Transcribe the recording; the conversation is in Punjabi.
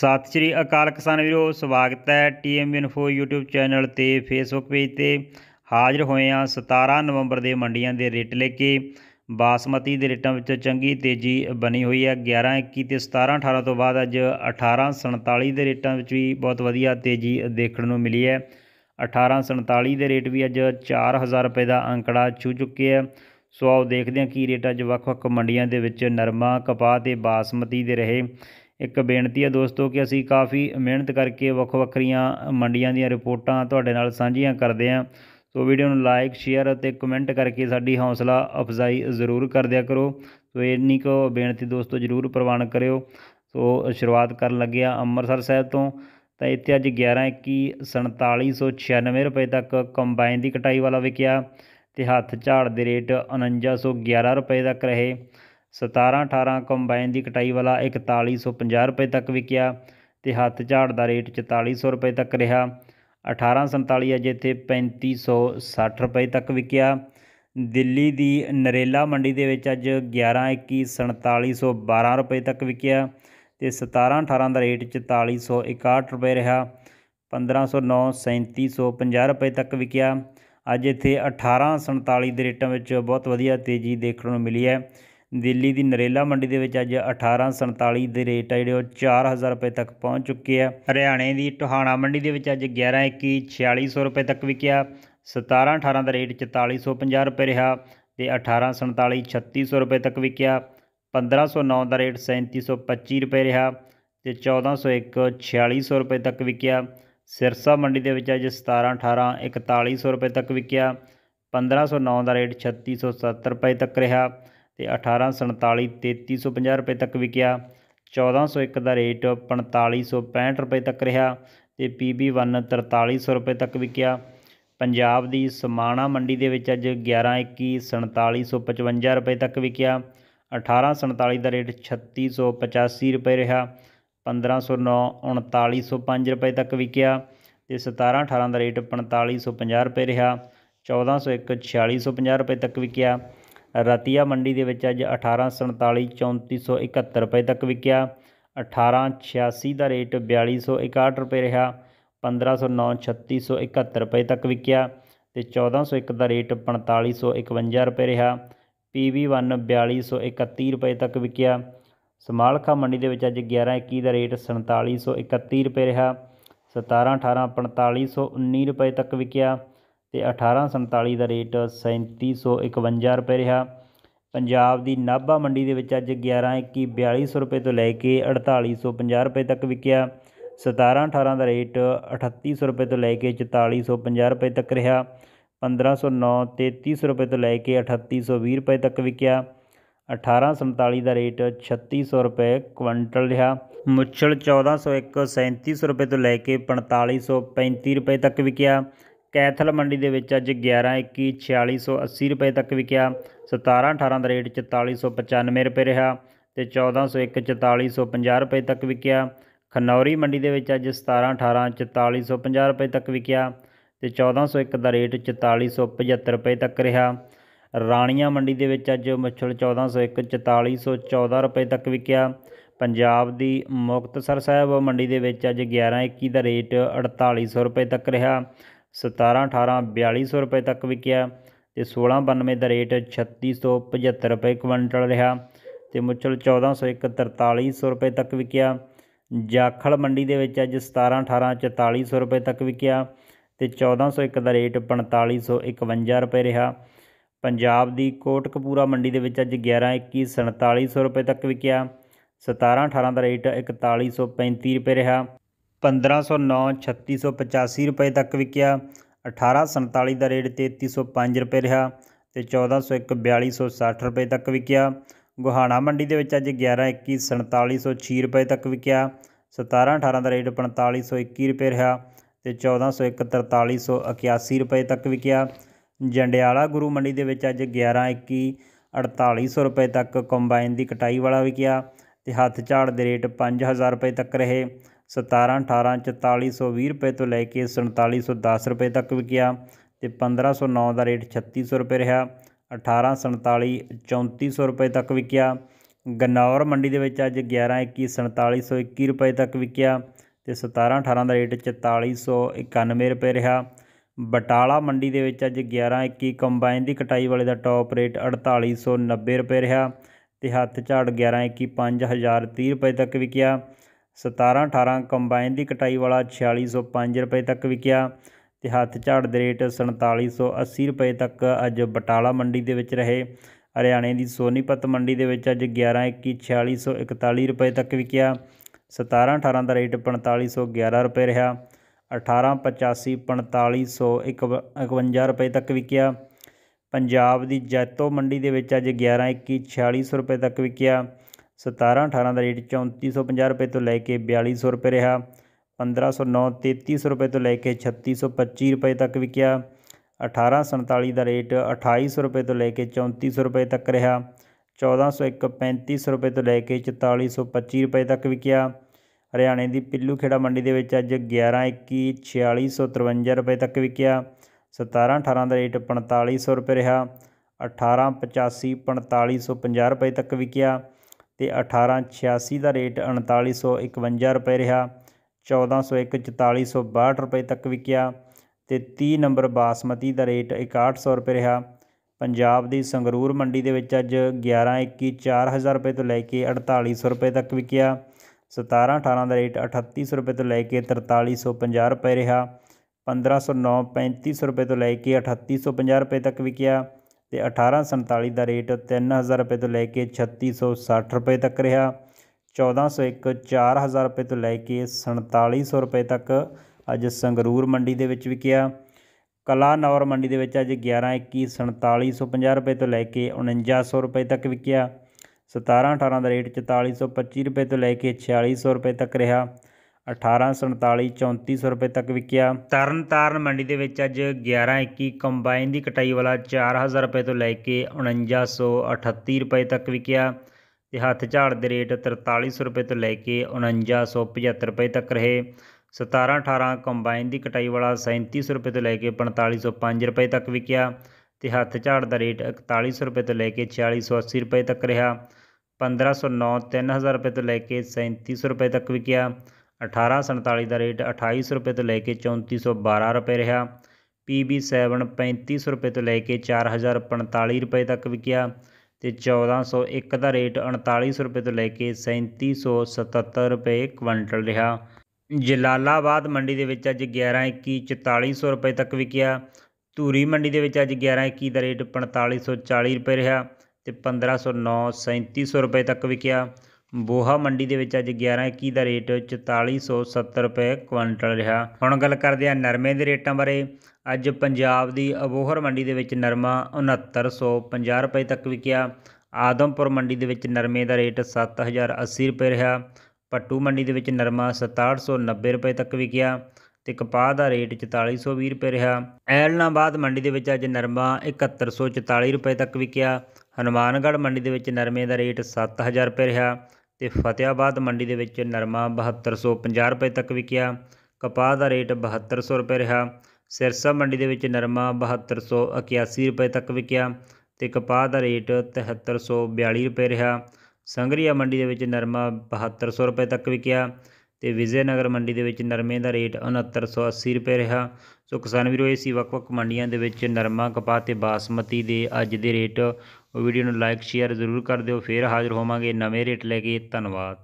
ਸਤਿ ਸ਼੍ਰੀ ਅਕਾਲ ਕਿਸਾਨ ਵੀਰੋ ਸਵਾਗਤ ਹੈ ਟੀਐਮ ਇਨਫੋ YouTube ਚੈਨਲ ਤੇ Facebook ਪੇਜ ਤੇ ਹਾਜ਼ਰ ਹੋਏ ਆ 17 ਨਵੰਬਰ ਦੇ ਮੰਡੀਆਂ ਦੇ ਰੇਟ ਲੈ ਕੇ ਬਾਸਮਤੀ ਦੇ ਰੇਟਾਂ ਵਿੱਚ ਚੰਗੀ ਤੇਜ਼ੀ ਬਣੀ ਹੋਈ ਹੈ 11 21 ਤੇ 17 18 ਤੋਂ ਬਾਅਦ ਅੱਜ 18 47 ਦੇ ਰੇਟਾਂ ਵਿੱਚ ਵੀ ਬਹੁਤ ਵਧੀਆ ਤੇਜ਼ੀ ਦੇਖਣ ਨੂੰ ਮਿਲੀ ਹੈ 18 47 ਦੇ ਰੇਟ ਵੀ ਅੱਜ 4000 ਰੁਪਏ ਦਾ ਅੰਕੜਾ ਛੂ ਚੁੱਕਿਆ ਹੈ ਸੋ ਆਓ ਦੇਖਦੇ ਹਾਂ ਕੀ ਰੇਟ ਅੱਜ ਵੱਖ-ਵੱਖ ਮੰਡੀਆਂ ਦੇ ਵਿੱਚ ਨਰਮਾ ਕਪਾਹ ਤੇ ਬਾਸਮਤੀ ਦੇ ਰਹੇ ਇੱਕ ਬੇਨਤੀ ਹੈ ਦੋਸਤੋ ਕਿ ਅਸੀਂ ਕਾਫੀ ਮਿਹਨਤ ਕਰਕੇ ਵੱਖ ਵੱਖਰੀਆਂ ਮੰਡੀਆਂ ਦੀਆਂ ਰਿਪੋਰਟਾਂ ਤੁਹਾਡੇ ਨਾਲ ਸਾਂਝੀਆਂ ਕਰਦੇ ਹਾਂ ਸੋ ਵੀਡੀਓ ਨੂੰ ਲਾਈਕ ਸ਼ੇਅਰ ਅਤੇ ਕਮੈਂਟ ਕਰਕੇ ਸਾਡੀ ਹੌਸਲਾ ਅਫਜ਼ਾਈ ਜ਼ਰੂਰ ਕਰ ਦਿਆ ਕਰੋ ਸੋ ਇੰਨੀ ਕੋ ਬੇਨਤੀ ਦੋਸਤੋ ਜ਼ਰੂਰ ਪ੍ਰਵਾਨ ਕਰਿਓ ਸੋ ਸ਼ੁਰੂਆਤ ਕਰਨ ਲੱਗਿਆ ਅੰਮ੍ਰਿਤਸਰ ਸਾਹਿਬ ਤੋਂ ਤਾਂ ਇੱਥੇ ਅੱਜ 11 21 4796 ਰੁਪਏ ਤੱਕ ਕੰਬਾਈਨ ਦੀ ਕਟਾਈ ਵਾਲਾ ਵਿਕਿਆ ਤੇ ਹੱਥ ਝਾੜ ਦੇ ਰੇਟ 4911 ਰੁਪਏ ਤੱਕ ਰਹੇ 17 18 ਕੰਬਾਈਨ ਦੀ ਕਟਾਈ ਵਾਲਾ 4150 ਰੁਪਏ ਤੱਕ ਵਿਕਿਆ ਤੇ ਹੱਥ ਝਾੜ ਦਾ ਰੇਟ 4400 ਰੁਪਏ ਤੱਕ ਰਿਹਾ 1847 ਅਜੇ ਤੇ 3560 ਰੁਪਏ ਤੱਕ ਵਿਕਿਆ ਦਿੱਲੀ ਦੀ ਨਰੇਲਾ ਮੰਡੀ ਦੇ ਵਿੱਚ ਅੱਜ 11-21 4712 ਰੁਪਏ ਤੱਕ ਵਿਕਿਆ ਤੇ 17 18 ਦਾ ਰੇਟ 4461 ਰੁਪਏ ਰਿਹਾ 1509 3750 ਰੁਪਏ ਤੱਕ ਵਿਕਿਆ ਅੱਜ ਇੱਥੇ 1847 ਦੇ ਰੇਟਾਂ ਵਿੱਚ ਬਹੁਤ ਵਧੀਆ ਤੇਜ਼ੀ ਦੇਖਣ ਨੂੰ ਮਿਲੀ ਹੈ ਦਿੱਲੀ ਦੀ ਨਰੇਲਾ ਮੰਡੀ ਦੇ ਵਿੱਚ ਅੱਜ 1847 ਦੇ ਰੇਟ ਆ ਜਿਹੜੇ ਉਹ 4000 ਰੁਪਏ ਤੱਕ ਪਹੁੰਚ ਚੁੱਕੇ ਆ ਹਰਿਆਣੇ ਦੀ ਟੋਹਾਣਾ ਮੰਡੀ ਦੇ ਵਿੱਚ ਅੱਜ 1121 4600 ਰੁਪਏ ਤੱਕ ਵਿਕਿਆ 17 18 ਦਾ ਰੇਟ 4450 ਰੁਪਏ ਰਿਹਾ ਤੇ 1847 3600 ਰੁਪਏ ਤੱਕ ਵਿਕਿਆ 1509 ਦਾ ਰੇਟ 3725 ਰੁਪਏ ਰਿਹਾ ਤੇ 1401 4600 ਰੁਪਏ ਤੱਕ ਵਿਕਿਆ ਸਿਰਸਾ ਮੰਡੀ ਦੇ ਵਿੱਚ ਅੱਜ 17 18 4100 ਰੁਪਏ ਤੱਕ ਵਿਕਿਆ 1509 ਦਾ ਰੇਟ 3670 ਰੁਪਏ ਤੱਕ ਰਿਹਾ ਤੇ 1847 3350 ਰੁਪਏ ਤੱਕ ਵਿਕਿਆ 1401 ਦਾ ਰੇਟ 4565 ਰੁਪਏ ਤੱਕ ਰਿਹਾ ਤੇ PB1 4300 ਰੁਪਏ ਤੱਕ ਵਿਕਿਆ ਪੰਜਾਬ ਦੀ ਸਮਾਣਾ ਮੰਡੀ ਦੇ ਵਿੱਚ ਅੱਜ 1121 4755 ਰੁਪਏ ਤੱਕ ਵਿਕਿਆ 1847 ਦਾ ਰੇਟ 3685 ਰੁਪਏ ਰਿਹਾ 1509 3905 ਰੁਪਏ ਤੱਕ ਵਿਕਿਆ ਤੇ 17 18 ਦਾ ਰੇਟ 4550 ਰੁਪਏ ਰਿਹਾ 1401 4650 ਰੁਪਏ ਤੱਕ ਵਿਕਿਆ ਰਤੀਆ ਮੰਡੀ ਦੇ ਵਿੱਚ ਅੱਜ 1847 3471 ਰੁਪਏ ਤੱਕ ਵਿਕਿਆ 1886 ਦਾ ਰੇਟ 4261 ਰੁਪਏ ਰਿਹਾ 1509 3671 ਰੁਪਏ ਤੱਕ ਵਿਕਿਆ ਤੇ 1401 ਦਾ ਰੇਟ 4551 ਰੁਪਏ ਰਿਹਾ PV1 4231 ਰੁਪਏ ਤੱਕ ਵਿਕਿਆ ਸਮਾਲਖਾ ਮੰਡੀ ਦੇ ਵਿੱਚ ਅੱਜ 1121 ਦਾ ਰੇਟ 4731 ਰੁਪਏ ਰਿਹਾ 1718 4519 ਰੁਪਏ ਤੱਕ ਵਿਕਿਆ ਤੇ 1847 ਦਾ ਰੇਟ 3751 ਰੁਪਏ ਰਿਹਾ ਪੰਜਾਬ ਦੀ ਨਾਭਾ ਮੰਡੀ ਦੇ ਵਿੱਚ ਅੱਜ 1121 4200 ਰੁਪਏ ਤੋਂ ਲੈ ਕੇ 4850 ਰੁਪਏ ਤੱਕ ਵਿਕਿਆ 17 18 ਦਾ ਰੇਟ 3800 ਰੁਪਏ ਤੋਂ ਲੈ ਕੇ 4450 ਰੁਪਏ ਤੱਕ ਰਿਹਾ 1509 3300 ਰੁਪਏ ਤੋਂ ਲੈ ਕੇ 3820 ਰੁਪਏ ਤੱਕ ਵਿਕਿਆ 1847 ਦਾ ਰੇਟ 3600 ਰੁਪਏ ਕੁਇੰਟਲ ਰਿਹਾ ਮੁੱਛਲ 1401 3700 ਰੁਪਏ ਤੋਂ ਲੈ ਕੇ 4535 ਰੁਪਏ ਤੱਕ ਵਿਕਿਆ ਕੈਥਲ ਮੰਡੀ ਦੇ ਵਿੱਚ ਅੱਜ 11 21 4680 ਰੁਪਏ ਤੱਕ ਵਿਕਿਆ 17 18 ਦਾ ਰੇਟ 4495 ਰੁਪਏ ਰਿਹਾ ਤੇ 1401 4450 ਰੁਪਏ ਤੱਕ ਵਿਕਿਆ ਖਨੌਰੀ ਮੰਡੀ ਦੇ ਵਿੱਚ ਅੱਜ 17 18 4450 ਰੁਪਏ ਤੱਕ ਵਿਕਿਆ ਤੇ 1401 ਦਾ ਰੇਟ 4475 ਰੁਪਏ ਤੱਕ ਰਿਹਾ ਰਾਣੀਆਂ ਮੰਡੀ ਦੇ ਵਿੱਚ ਅੱਜ ਮੱਛਲ 1401 4414 ਰੁਪਏ ਤੱਕ ਵਿਕਿਆ ਪੰਜਾਬ ਦੀ ਮੁਕਤਸਰ ਸਾਹਿਬ ਮੰਡੀ ਦੇ ਵਿੱਚ ਅੱਜ 11 21 ਦਾ ਰੇਟ 4800 ਰੁਪਏ ਤੱਕ ਰਿਹਾ 17 18 4200 ਰੁਪਏ ਤੱਕ ਵਿਕਿਆ ਤੇ 1692 ਦਾ ਰੇਟ 3675 ਰੁਪਏ ਕੁਇੰਟਲ ਰਿਹਾ ਤੇ ਮੁੱਚਲ 1401 4300 ਰੁਪਏ ਤੱਕ ਵਿਕਿਆ ਜਾਖਲ ਮੰਡੀ ਦੇ ਵਿੱਚ ਅੱਜ 17 18 4400 ਰੁਪਏ ਤੱਕ ਵਿਕਿਆ ਤੇ 1401 ਦਾ ਰੇਟ 4551 ਰੁਪਏ ਰਿਹਾ ਪੰਜਾਬ ਦੀ ਕੋਟਕਪੂਰਾ ਮੰਡੀ ਦੇ ਵਿੱਚ ਅੱਜ 11 21 4700 ਰੁਪਏ ਤੱਕ ਵਿਕਿਆ 17 18 ਦਾ ਰੇਟ 4135 ਰੁਪਏ ਰਿਹਾ 1509 3685 ਰੁਪਏ ਤੱਕ ਵਿਕਿਆ 1847 ਦਾ ਰੇਟ 3305 ਰੁਪਏ ਰਿਹਾ ਤੇ 1401 4260 ਰੁਪਏ ਤੱਕ ਵਿਕਿਆ ਗੁਹਾਣਾ ਮੰਡੀ ਦੇ ਵਿੱਚ ਅੱਜ 1121 4706 ਰੁਪਏ ਤੱਕ ਵਿਕਿਆ 17 18 ਦਾ ਰੇਟ 4521 ਰੁਪਏ ਰਿਹਾ ਤੇ 1401 4381 ਰੁਪਏ ਤੱਕ ਵਿਕਿਆ ਜੰਡਿਆਲਾ ਗੁਰੂ ਮੰਡੀ ਦੇ ਵਿੱਚ ਅੱਜ 1121 4800 ਰੁਪਏ ਤੱਕ ਕੰਬਾਈਨ ਦੀ ਕਟਾਈ ਵਾਲਾ ਵਿਕਿਆ ਤੇ ਹੱਥ ਝਾੜ ਦੇ ਰੇਟ 5000 ਰੁਪਏ ਤੱਕ ਰਹੇ 1718 4420 ਰੁਪਏ ਤੋਂ ਲੈ ਕੇ 4710 ਰੁਪਏ ਤੱਕ ਵਿਕਿਆ ਤੇ 1509 ਦਾ ਰੇਟ 3600 ਰੁਪਏ ਰਿਹਾ 1847 3400 ਰੁਪਏ ਤੱਕ ਵਿਕਿਆ ਗਨੌਰ ਮੰਡੀ ਦੇ ਵਿੱਚ ਅੱਜ 1121 4721 ਰੁਪਏ ਤੱਕ ਵਿਕਿਆ ਤੇ 1718 ਦਾ ਰੇਟ 4491 ਰੁਪਏ ਰਿਹਾ ਬਟਾਲਾ ਮੰਡੀ ਦੇ ਵਿੱਚ ਅੱਜ 1121 ਕੰਬਾਈਨ ਦੀ ਕਟਾਈ ਵਾਲੇ ਦਾ ਟੌਪ ਰੇਟ 4890 ਰੁਪਏ ਰਿਹਾ ਤੇ ਹੱਥ ਝਾੜ 1121 5030 ਰੁਪਏ ਤੱਕ ਵਿਕਿਆ 17 18 ਕੰਬਾਈਨ ਦੀ ਕਟਾਈ ਵਾਲਾ 4605 ਰੁਪਏ ਤੱਕ ਵਿਕਿਆ ਤੇ ਹੱਥ ਝਾੜ ਦੇ ਰੇਟ 4780 ਰੁਪਏ ਤੱਕ ਅੱਜ ਬਟਾਲਾ ਮੰਡੀ ਦੇ ਵਿੱਚ ਰਹੇ ਹਰਿਆਣੇ ਦੀ ਸੋਨੀਪਤ ਮੰਡੀ ਦੇ ਵਿੱਚ ਅੱਜ 11 21 4641 ਰੁਪਏ ਤੱਕ ਵਿਕਿਆ 17 18 ਦਾ ਰੇਟ 4511 ਰੁਪਏ ਰਿਹਾ 18 85 4551 ਰੁਪਏ ਤੱਕ ਵਿਕਿਆ ਪੰਜਾਬ ਦੀ ਜੈਤੋ ਮੰਡੀ ਦੇ ਵਿੱਚ ਅੱਜ 11 21 4600 ਰੁਪਏ ਤੱਕ ਵਿਕਿਆ 17 18 ਦਾ ਰੇਟ 3450 ਰੁਪਏ ਤੋਂ ਲੈ ਕੇ 4200 ਰੁਪਏ ਰਿਹਾ 1509 3300 ਰੁਪਏ ਤੋਂ ਲੈ ਕੇ 3625 ਰੁਪਏ ਤੱਕ ਵਿਕਿਆ 1847 ਦਾ ਰੇਟ 2800 ਰੁਪਏ ਤੋਂ ਲੈ ਕੇ 3400 ਰੁਪਏ ਤੱਕ ਰਿਹਾ 1401 3500 ਰੁਪਏ ਤੋਂ ਲੈ ਕੇ 4425 ਰੁਪਏ ਤੱਕ ਵਿਕਿਆ ਹਰਿਆਣੇ ਦੀ ਪਿੱਲੂ ਖੇੜਾ ਮੰਡੀ ਦੇ ਵਿੱਚ ਅੱਜ 1121 4653 ਰੁਪਏ ਤੱਕ ਵਿਕਿਆ 17 18 ਦਾ ਰੇਟ 4500 ਰੁਪਏ ਰਿਹਾ 1885 4550 ਰੁਪਏ ਤੱਕ ਵਿਕਿਆ ਤੇ 1886 ਦਾ ਰੇਟ 3951 ਰੁਪਏ ਰਿਹਾ 1401 4462 ਰੁਪਏ ਤੱਕ ਵਿਕਿਆ ਤੇ 30 ਨੰਬਰ ਬਾਸਮਤੀ ਦਾ ਰੇਟ 6100 ਰੁਪਏ ਰਿਹਾ ਪੰਜਾਬ ਦੀ ਸੰਗਰੂਰ ਮੰਡੀ ਦੇ ਵਿੱਚ ਅੱਜ 11 21 4000 ਰੁਪਏ ਤੋਂ ਲੈ ਕੇ 4800 ਰੁਪਏ ਤੱਕ ਵਿਕਿਆ 17 18 ਦਾ ਰੇਟ 3800 ਰੁਪਏ ਤੋਂ ਲੈ ਕੇ 4350 ਰੁਪਏ ਰਿਹਾ 1509 3500 ਰੁਪਏ ਤੋਂ ਲੈ ਕੇ 3850 ਰੁਪਏ ਤੱਕ ਵਿਕਿਆ ਤੇ 1847 ਦਾ ਰੇਟ 3000 ਰੁਪਏ ਤੋਂ ਲੈ ਕੇ 3660 ਰੁਪਏ ਤੱਕ ਰਿਹਾ 1401 4000 ਰੁਪਏ ਤੋਂ ਲੈ ਕੇ 4700 ਰੁਪਏ ਤੱਕ ਅੱਜ ਸੰਗਰੂਰ ਮੰਡੀ ਦੇ ਵਿੱਚ ਵਿਕਿਆ ਕਲਾਨੌਰ ਮੰਡੀ ਦੇ ਵਿੱਚ ਅੱਜ 1121 4750 ਰੁਪਏ ਤੋਂ ਲੈ ਕੇ 4900 ਰੁਪਏ ਤੱਕ ਵਿਕਿਆ 17 18 ਦਾ ਰੇਟ 4425 ਰੁਪਏ ਤੋਂ ਲੈ ਕੇ 4600 ਰੁਪਏ ਤੱਕ ਰਿਹਾ 1847 3400 ਰੁਪਏ ਤੱਕ ਵਿਕਿਆ ਤਰਨ ਮੰਡੀ ਦੇ ਵਿੱਚ ਅੱਜ 1121 ਕੰਬਾਈਨ ਦੀ ਕਟਾਈ ਵਾਲਾ 4000 ਰੁਪਏ ਤੋਂ ਲੈ ਕੇ 4938 ਰੁਪਏ ਤੱਕ ਵਿਕਿਆ ਤੇ ਹੱਥ ਝਾੜ ਦੇ ਰੇਟ 4300 ਰੁਪਏ ਤੋਂ ਲੈ ਕੇ 4975 ਰੁਪਏ ਤੱਕ ਰਹੇ 17 18 ਕੰਬਾਈਨ ਦੀ ਕਟਾਈ ਵਾਲਾ 3700 ਰੁਪਏ ਤੋਂ ਲੈ ਕੇ 4505 ਰੁਪਏ ਤੱਕ ਵਿਕਿਆ ਤੇ ਹੱਥ ਝਾੜ ਦਾ ਰੇਟ 4100 ਰੁਪਏ ਤੋਂ ਲੈ ਕੇ 4680 ਰੁਪਏ ਤੱਕ ਰਿਹਾ 1509 3000 ਰੁਪਏ ਤੋਂ ਲੈ ਕੇ 3700 ਰੁਪਏ ਤੱਕ ਵਿਕਿਆ 1847 ਦਾ ਰੇਟ 2800 ਰੁਪਏ ਤੋਂ ਲੈ ਕੇ 3412 ਰੁਪਏ ਰਿਹਾ PB7 3500 ਰੁਪਏ ਤੋਂ ਲੈ ਕੇ 4045 ਰੁਪਏ ਤੱਕ ਵਿਕਿਆ ਤੇ 1401 ਦਾ ਰੇਟ 3900 ਰੁਪਏ ਤੋਂ ਲੈ ਕੇ 3777 ਰੁਪਏ ਕੁਇੰਟਲ ਰਿਹਾ ਜਲਾਲਾਬਾਦ ਮੰਡੀ ਦੇ ਵਿੱਚ ਅੱਜ 1121 4400 ਰੁਪਏ ਤੱਕ ਵਿਕਿਆ ਧੂਰੀ ਮੰਡੀ ਦੇ ਵਿੱਚ ਅੱਜ 1121 ਦਾ ਰੇਟ 4540 ਰੁਪਏ ਰਿਹਾ ਤੇ 1509 3700 ਰੁਪਏ ਤੱਕ ਵਿਕਿਆ ਬੋਹਾ ਮੰਡੀ ਦੇ ਵਿੱਚ ਅੱਜ 1121 ਦਾ ਰੇਟ 4470 ਰੁਪਏ ਕੁਇੰਟਲ ਰਿਹਾ ਹੁਣ ਗੱਲ ਕਰਦੇ ਆ ਨਰਮੇ ਦੇ ਰੇਟਾਂ ਬਾਰੇ ਅੱਜ ਪੰਜਾਬ ਦੀ ਅਬੋਹਰ ਮੰਡੀ ਦੇ ਵਿੱਚ ਨਰਮਾ 6950 ਰੁਪਏ ਤੱਕ ਵਿਕਿਆ ਆਦਮਪੁਰ ਮੰਡੀ ਦੇ ਵਿੱਚ ਨਰਮੇ ਦਾ ਰੇਟ 7080 ਰੁਪਏ ਰਿਹਾ ਪੱਟੂ ਮੰਡੀ ਦੇ ਵਿੱਚ ਨਰਮਾ 6790 ਰੁਪਏ ਤੱਕ ਵਿਕਿਆ ਤੇ ਕਪਾਹ ਦਾ ਰੇਟ 4420 ਰੁਪਏ ਰਿਹਾ ਐਲਨਾਬਾਦ ਮੰਡੀ ਦੇ ਵਿੱਚ ਅੱਜ ਨਰਮਾ 7144 ਰੁਪਏ ਤੱਕ ਵਿਕਿਆ ਹਨੂਮਾਨਗੜ੍ਹ ਮੰਡੀ ਦੇ ਵਿੱਚ ਨਰਮੇ ਦਾ ਰੇਟ 7000 ਰੁਪਏ ਰਿਹਾ ਤੇ ਫਤਿਆਬਾਦ ਮੰਡੀ ਦੇ ਵਿੱਚ ਨਰਮਾ 7250 ਰੁਪਏ ਤੱਕ ਵਿਕਿਆ ਕਪਾਹ ਦਾ ਰੇਟ 7200 ਰੁਪਏ ਰਿਹਾ ਸਿਰਸਾ ਮੰਡੀ ਦੇ ਵਿੱਚ ਨਰਮਾ 7281 ਰੁਪਏ ਤੱਕ ਵਿਕਿਆ ਤੇ ਕਪਾਹ ਦਾ ਰੇਟ 7342 ਰੁਪਏ ਰਿਹਾ ਸੰਗਰੀਆ ਮੰਡੀ ਦੇ ਵਿੱਚ ਨਰਮਾ 7200 ਰੁਪਏ ਤੱਕ ਵਿਕਿਆ ਤੇ ਵਿਜੇਨਗਰ ਮੰਡੀ ਦੇ ਵਿੱਚ ਨਰਮੇ ਦਾ ਰੇਟ 6980 ਰੁਪਏ ਰਿਹਾ ਸੋ ਕਿਸਾਨ ਵੀਰੋ ਇਸੀ ਵਕ ਵਕ ਮੰਡੀਆਂ ਦੇ ਵਿੱਚ ਨਰਮਾ ਕਪਾਹ ਤੇ ਬਾਸਮਤੀ ਦੇ ਅੱਜ ਦੇ ਰੇਟ ਉਹ ਵੀਡੀਓ ਨੂੰ ਲਾਈਕ ਸ਼ੇਅਰ ਜ਼ਰੂਰ ਕਰ ਦਿਓ ਫਿਰ ਹਾਜ਼ਰ ਹੋਵਾਂਗੇ ਨਵੇਂ ਰੇਟ ਲੈ ਕੇ ਧੰਨਵਾਦ